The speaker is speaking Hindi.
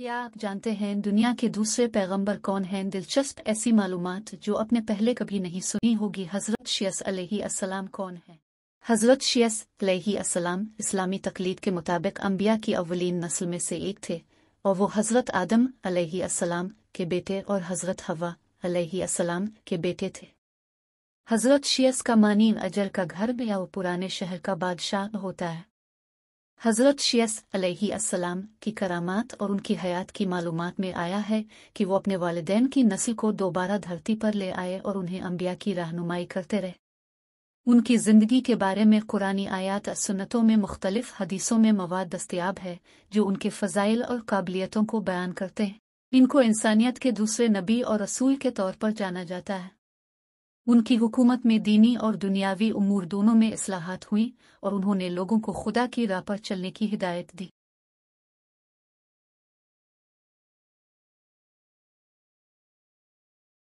क्या आप जानते हैं दुनिया के दूसरे पैगंबर कौन हैं दिलचस्प ऐसी मालूम जो आपने पहले कभी नहीं सुनी होगी हजरत शियस अलैहिस्सलाम कौन है हजरत शियस अलैहिस्सलाम इस्लामी तकलीद के मुताबिक अम्बिया की अवलिन नस्ल में से एक थे और वो हजरत आदम अलैहिस्सलाम के बेटे और हजरत हवा अलैहिस्सलाम के बेटे थे हजरत शियस का मानी अजर का घर या पुराने शहर का बादशाह होता है हज़रत शियस अलैहिस्सलाम की करामात और उनकी हयात की मालूम में आया है कि वो अपने वालदेन की नस्ल को दोबारा धरती पर ले आए और उन्हें अम्बिया की रहनुमाई करते रहे उनकी ज़िंदगी के बारे में कुरानी आयात सुन्नतों में मुख्तलिफ हदीसों में मवाद दस्तियाब है जो उनके फ़जाइल और काबिलियतों को बयान करते हैं इनको इंसानियत के दूसरे नबी और रसूल के तौर पर जाना जाता है उनकी हुकूमत में दीनी और दुनियावी उमूर दोनों में असलाहत हुई और उन्होंने लोगों को खुदा की राह पर चलने की हिदायत दी